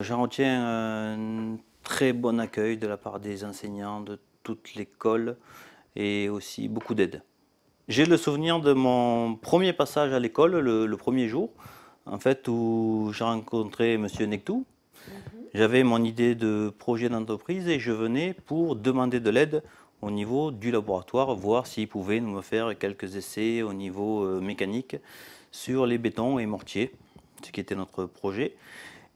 J'en retiens un très bon accueil de la part des enseignants de toute l'école et aussi beaucoup d'aide. J'ai le souvenir de mon premier passage à l'école, le, premier jour, en fait, où j'ai rencontré M. Nectou. J'avais mon idée de projet d'entreprise et je venais pour demander de l'aide au niveau du laboratoire, voir s'il pouvait nous faire quelques essais au niveau euh, mécanique sur les bétons et mortiers, ce qui était notre projet.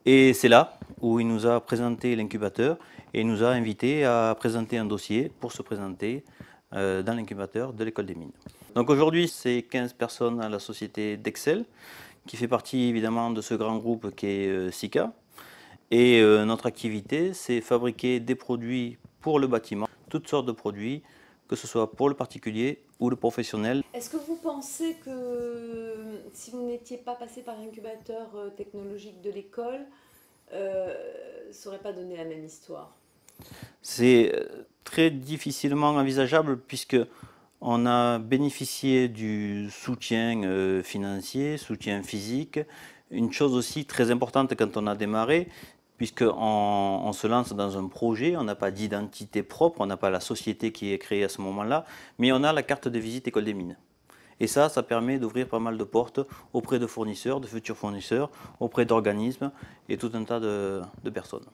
Et c'est là où il nous a présenté l'incubateur et nous a invité à présenter un dossier pour se présenter euh, dans l'incubateur de l'école des mines. Donc aujourd'hui, c'est 15 personnes à la société d'Excel, qui fait partie évidemment de ce grand groupe qui est euh, SICA. Et euh, notre activité, c'est fabriquer des produits pour le bâtiment, toutes sortes de produits, que ce soit pour le particulier ou le professionnel. Est-ce que vous pensez que si vous n'étiez pas passé par l'incubateur euh, technologique de l'école, euh, ça n'aurait pas donné la même histoire C'est euh, très difficilement envisageable puisque on a bénéficié du soutien euh, financier, soutien physique. Une chose aussi très importante quand on a démarré, puisqu'on on se lance dans un projet, on n'a pas d'identité propre, on n'a pas la société qui est créée à ce moment-là, mais on a la carte de visite École des mines. Et ça, ça permet d'ouvrir pas mal de portes auprès de fournisseurs, de futurs fournisseurs, auprès d'organismes et tout un tas de, de personnes.